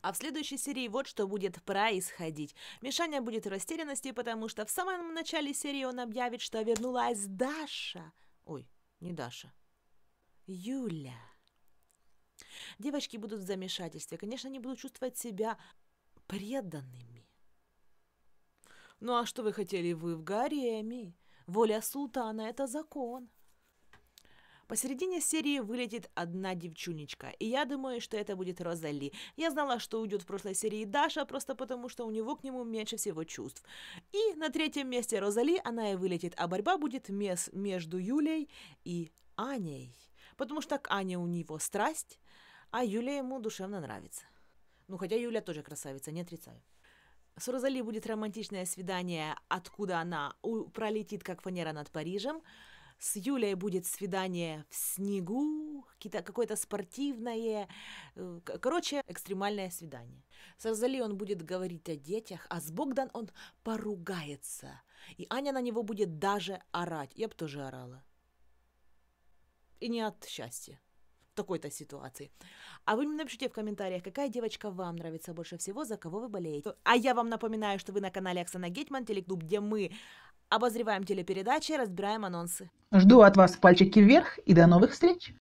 А в следующей серии вот что будет происходить. Мишаня будет в растерянности, потому что в самом начале серии он объявит, что вернулась Даша. Ой, не Даша. Юля. Девочки будут в замешательстве. Конечно, они будут чувствовать себя преданными. Ну а что вы хотели вы в гареме? Воля султана – это закон. Посередине серии вылетит одна девчунечка, и я думаю, что это будет Розали. Я знала, что уйдет в прошлой серии Даша, просто потому что у него к нему меньше всего чувств. И на третьем месте Розали она и вылетит, а борьба будет мес между Юлей и Аней. Потому что к Ане у него страсть, а Юля ему душевно нравится. Ну, хотя Юля тоже красавица, не отрицаю. С Розали будет романтичное свидание, откуда она пролетит, как фанера над Парижем с Юлей будет свидание в снегу, какое-то спортивное, э, короче, экстремальное свидание. С Розали он будет говорить о детях, а с Богдан он поругается. И Аня на него будет даже орать. Я бы тоже орала. И не от счастья такой-то ситуации. А вы мне напишите в комментариях, какая девочка вам нравится больше всего, за кого вы болеете. А я вам напоминаю, что вы на канале Оксана Гетман, телеклуб, где мы Обозреваем телепередачи, разбираем анонсы. Жду от вас пальчики вверх и до новых встреч!